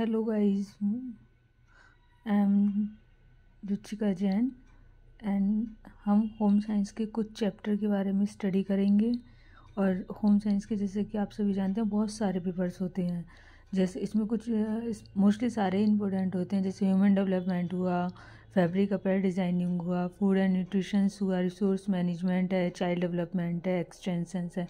hello guys I am Ruchika Jain and हम home science के कुछ चैप्टर के बारे में स्टडी करेंगे और होम साइंस के जैसे कि आप सभी जानते हैं बहुत सारे पेपर्स होते हैं जैसे इसमें कुछ मोस्टली सारे इम्पोर्टेंट होते हैं जैसे ह्यूमन डेवलपमेंट हुआ फैब्रिक अपेयर डिज़ाइनिंग हुआ फूड एंड न्यूट्रिशंस हुआ रिसोर्स मैनेजमेंट है चाइल्ड डेवलपमेंट है एक्सटेंशंस है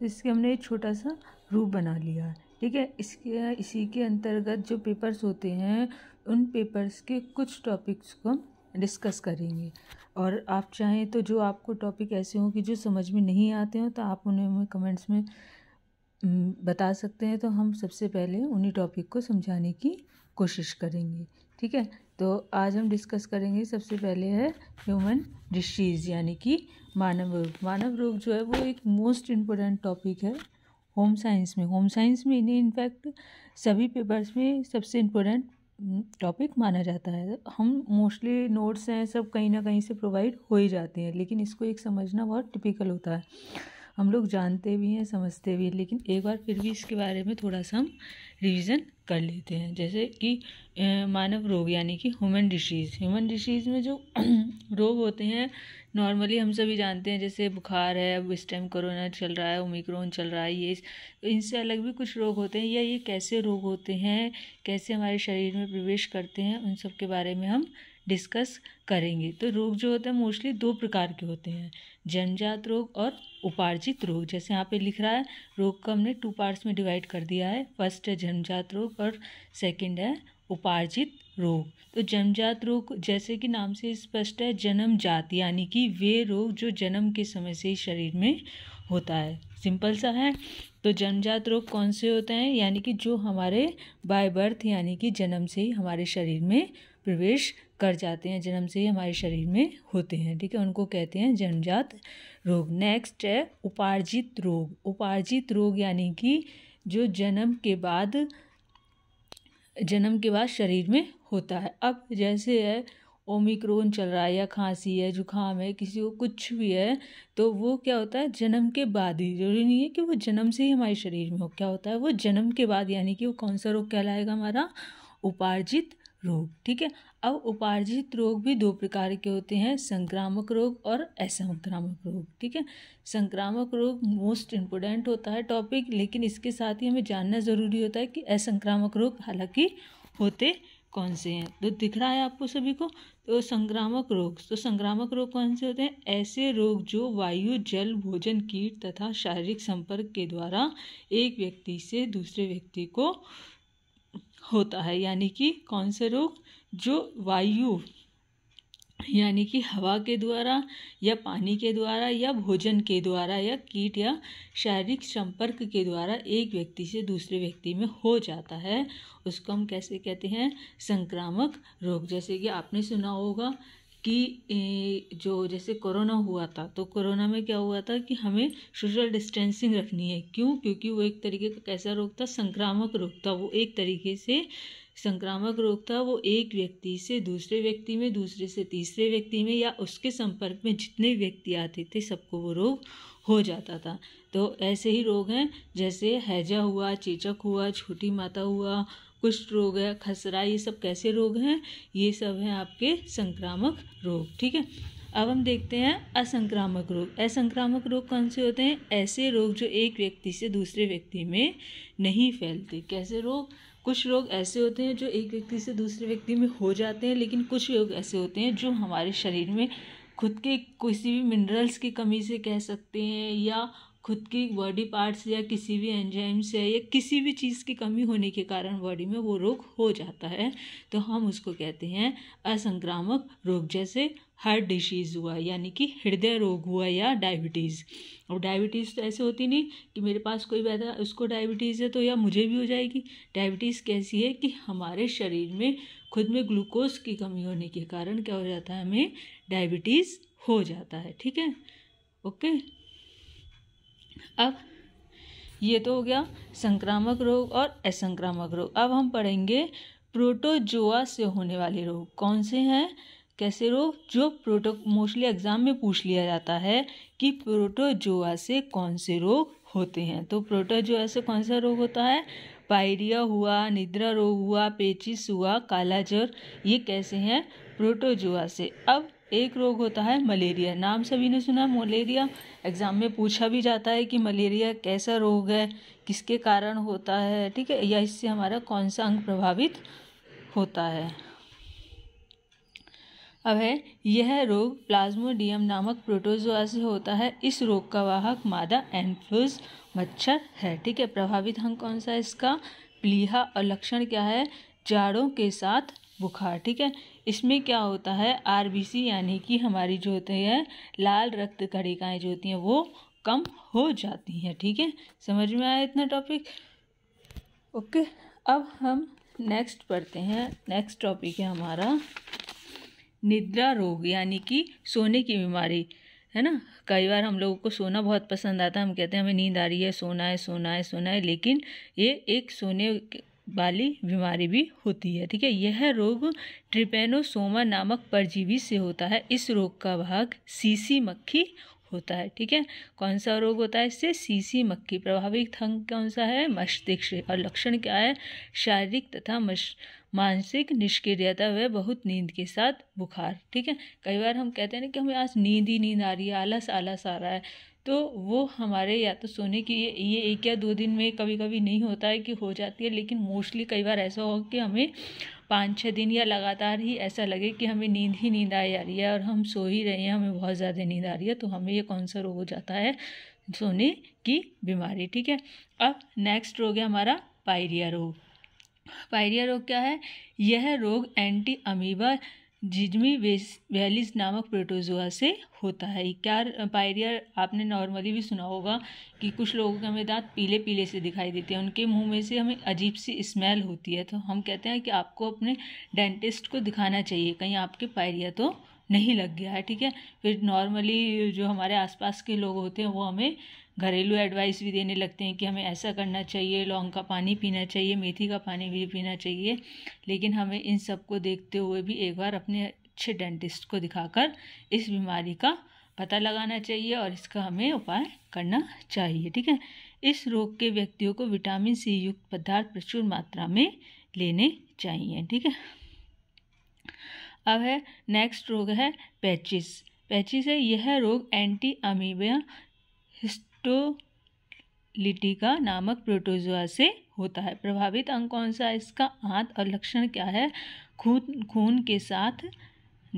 तो इसके हमने एक छोटा सा रूप बना लिया है ठीक है इसके इसी के अंतर्गत जो पेपर्स होते हैं उन पेपर्स के कुछ टॉपिक्स को हम डिस्कस करेंगे और आप चाहें तो जो आपको टॉपिक ऐसे हों कि जो समझ में नहीं आते हों तो आप उन्हें हमें कमेंट्स में बता सकते हैं तो हम सबसे पहले उन्हीं टॉपिक को समझाने की कोशिश करेंगे ठीक है तो आज हम डिस्कस करेंगे सबसे पहले है ह्यूमन डिशीज़ यानी कि मानव रोग मानव रोग जो है वो एक मोस्ट इम्पोर्टेंट टॉपिक है होम साइंस में होम साइंस में इन्हें इनफैक्ट सभी पेपर्स में सबसे इम्पोर्टेंट हम्म, टॉपिक माना जाता है हम मोस्टली नोट्स हैं सब कहीं ना कहीं से प्रोवाइड हो ही जाते हैं लेकिन इसको एक समझना बहुत टिपिकल होता है हम लोग जानते भी हैं समझते भी हैं लेकिन एक बार फिर भी इसके बारे में थोड़ा सा हम रिवीजन कर लेते हैं जैसे कि मानव रोग यानी कि ह्यूमन डिशीज़ ह्यूमन डिशीज़ में जो रोग होते हैं नॉर्मली हम सभी जानते हैं जैसे बुखार है अब इस टाइम कोरोना चल रहा है ओमिक्रोन चल रहा है ये इनसे अलग भी कुछ रोग होते हैं या ये कैसे रोग होते हैं कैसे हमारे शरीर में प्रवेश करते हैं उन सब के बारे में हम डिस्कस करेंगे तो रोग जो होते हैं मोस्टली दो प्रकार के होते हैं जनजात रोग और उपार्जित रोग जैसे यहाँ पे लिख रहा है रोग को हमने टू पार्ट्स में डिवाइड कर दिया है फर्स्ट है जनजात रोग और सेकंड है उपार्जित रोग तो जनजात रोग जैसे कि नाम से स्पष्ट है जन्म जात यानी कि वे रोग जो जन्म के समय से ही शरीर में होता है सिंपल सा है तो जनजात रोग कौन से होते हैं यानी कि जो हमारे बाय बर्थ यानी कि जन्म से ही हमारे शरीर में प्रवेश कर जाते हैं जन्म से ही हमारे शरीर में होते हैं ठीक है उनको कहते हैं जन्मजात रोग नेक्स्ट है उपार्जित रोग उपार्जित रोग यानी कि जो जन्म के बाद जन्म के बाद शरीर में होता है अब जैसे है ओमिक्रोन चल रहा है या खांसी है जुकाम है किसी को कुछ भी है तो वो क्या होता है जन्म के बाद ही जरूरी नहीं है कि वो जन्म से ही हमारे शरीर में हो क्या होता है वो जन्म के बाद यानी कि वो कौन सा रोग कहलाएगा हमारा उपार्जित रोग ठीक है अब उपार्जित रोग भी दो प्रकार के होते हैं संक्रामक रोग और असंक्रामक रोग ठीक है संक्रामक रोग मोस्ट इम्पोर्टेंट होता है टॉपिक लेकिन इसके साथ ही हमें जानना ज़रूरी होता है कि असंक्रामक रोग हालांकि होते कौन से हैं तो दिख रहा है आपको सभी को तो संक्रामक रोग तो संक्रामक रोग कौन से होते हैं ऐसे रोग जो वायु जल भोजन कीट तथा शारीरिक संपर्क के द्वारा एक व्यक्ति से दूसरे व्यक्ति को होता है यानी कि कौन सा रोग जो वायु यानी कि हवा के द्वारा या पानी के द्वारा या भोजन के द्वारा या कीट या शारीरिक संपर्क के द्वारा एक व्यक्ति से दूसरे व्यक्ति में हो जाता है उसको हम कैसे कहते हैं संक्रामक रोग जैसे कि आपने सुना होगा कि जो जैसे कोरोना हुआ था तो कोरोना में क्या हुआ था कि हमें सोशल डिस्टेंसिंग रखनी है क्यों क्योंकि वो एक तरीके का कैसा रोग था संक्रामक रोग था वो एक तरीके से संक्रामक रोग था वो एक व्यक्ति से दूसरे व्यक्ति में दूसरे से तीसरे व्यक्ति में या उसके संपर्क में जितने व्यक्ति आते थे सबको वो रोग हो जाता था तो ऐसे ही रोग हैं जैसे हैजा हुआ चेचक हुआ छोटी माता हुआ कुष्ठ रोग है खसरा ये सब कैसे रोग हैं ये सब हैं आपके संक्रामक रोग ठीक है अब हम देखते हैं असंक्रामक रोग असंक्रामक रोग कौन से होते हैं ऐसे रोग जो एक व्यक्ति से दूसरे व्यक्ति में नहीं फैलते कैसे रोग कुछ रोग ऐसे होते हैं जो एक व्यक्ति से दूसरे व्यक्ति में हो जाते हैं लेकिन कुछ रोग ऐसे होते हैं जो हमारे शरीर में खुद के किसी भी मिनरल्स की कमी से कह सकते हैं या खुद की बॉडी पार्ट्स या किसी भी एंजाइम्स से या किसी भी चीज़ की कमी होने के कारण बॉडी में वो रोग हो जाता है तो हम उसको कहते हैं असंक्रामक रोग जैसे हार्ट डिशीज़ हुआ यानी कि हृदय रोग हुआ या डायबिटीज़ और डायबिटीज़ तो ऐसे होती नहीं कि मेरे पास कोई बैठा उसको डायबिटीज़ है तो या मुझे भी हो जाएगी डायबिटीज़ कैसी है कि हमारे शरीर में खुद में ग्लूकोज की कमी होने के कारण क्या हो जाता है हमें डायबिटीज़ हो जाता है ठीक है ओके अब ये तो हो गया संक्रामक रोग और असंक्रामक रोग अब हम पढ़ेंगे प्रोटोजोआ से होने वाले रोग कौन से हैं कैसे रोग जो प्रोटो मोस्टली एग्ज़ाम में पूछ लिया जाता है कि प्रोटोजोआ से कौन से रोग होते हैं तो प्रोटोजोआ से कौन सा रोग होता है पायरिया हुआ निद्रा रोग हुआ पेचिस हुआ कालाजर ये कैसे हैं प्रोटोजोआ से अब एक रोग होता है मलेरिया नाम सभी ने सुना मलेरिया एग्ज़ाम में पूछा भी जाता है कि मलेरिया कैसा रोग है किसके कारण होता है ठीक है या इससे हमारा कौन सा अंग प्रभावित होता है अब है यह रोग प्लाज्मोडियम नामक प्रोटोजोआ से होता है इस रोग का वाहक मादा एनफ्लूज मच्छर है ठीक है प्रभावित अंग कौन सा है इसका प्लीहा और लक्षण क्या है जाड़ों के साथ बुखार ठीक है इसमें क्या होता है आरबीसी यानी कि हमारी जो होती है लाल रक्त कणिकाएँ जो होती हैं वो कम हो जाती हैं ठीक है समझ में आया इतना टॉपिक ओके अब हम नेक्स्ट पढ़ते हैं नेक्स्ट टॉपिक है हमारा निद्रा रोग यानी कि सोने की बीमारी है ना कई बार हम लोगों को सोना बहुत पसंद आता है हम कहते हैं हमें नींद आ रही है सोना है सोना है सोना है लेकिन ये एक सोने वाली बीमारी भी होती है ठीक है यह रोग ट्रिपेनोसोमा नामक परजीवी से होता है इस रोग का भाग सीसी मक्खी होता है ठीक है कौन सा रोग होता है इससे सीसी मक्खी प्रभावित अंग कौन सा है मस्तिष्क और लक्षण क्या है शारीरिक तथा मानसिक निष्क्रियता वह बहुत नींद के साथ बुखार ठीक है कई बार हम कहते हैं ना कि हमें आज नींद ही नींद आ रही है आलस आलस आ रहा है तो वो हमारे या तो सोने की ये, ये एक या दो दिन में कभी कभी नहीं होता है कि हो जाती है लेकिन मोस्टली कई बार ऐसा हो कि हमें पाँच छः दिन या लगातार ही ऐसा लगे कि हमें नींद ही नींद आई आ रही है और हम सो ही रहे हैं हमें बहुत ज़्यादा नींद आ रही है तो हमें ये कौन सा रोग हो जाता है सोने की बीमारी ठीक है अब नेक्स्ट रोग है हमारा पायरिया रोग पायरिया रोग क्या है यह रोग एंटी अमीबा जिजमी वैलिस नामक प्रोटोजोआ से होता है क्या पायरिया आपने नॉर्मली भी सुना होगा कि कुछ लोगों के हमें दांत पीले पीले से दिखाई देते हैं उनके मुंह में से हमें अजीब सी स्मेल होती है तो हम कहते हैं कि आपको अपने डेंटिस्ट को दिखाना चाहिए कहीं आपके पायरिया तो नहीं लग गया है ठीक है फिर नॉर्मली जो हमारे आसपास के लोग होते हैं वो हमें घरेलू एडवाइस भी देने लगते हैं कि हमें ऐसा करना चाहिए लौंग का पानी पीना चाहिए मेथी का पानी भी पीना चाहिए लेकिन हमें इन सब को देखते हुए भी एक बार अपने अच्छे डेंटिस्ट को दिखाकर इस बीमारी का पता लगाना चाहिए और इसका हमें उपाय करना चाहिए ठीक है इस रोग के व्यक्तियों को विटामिन सी युक्त पदार्थ प्रचुर मात्रा में लेने चाहिए ठीक है अब है नेक्स्ट रोग है पैचिस पैचिस है यह रोग एंटी अमीबिया इलेक्ट्रोलिटिका नामक प्रोटोजोआ से होता है प्रभावित अंग कौन सा इसका आंत और लक्षण क्या है खून खून के साथ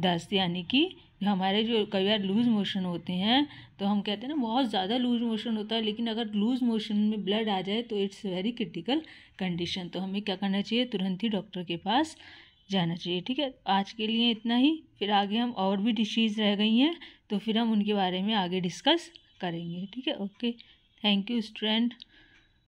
दस्त यानी कि हमारे जो कई बार लूज मोशन होते हैं तो हम कहते हैं ना बहुत ज़्यादा लूज मोशन होता है लेकिन अगर लूज मोशन में ब्लड आ जाए तो इट्स वेरी क्रिटिकल कंडीशन तो हमें क्या करना चाहिए तुरंत ही डॉक्टर के पास जाना चाहिए ठीक है आज के लिए इतना ही फिर आगे हम और भी डिशीज़ रह गई हैं तो फिर हम उनके बारे में आगे डिस्कस करेंगे ठीक है ओके थैंक यू स्टूडेंट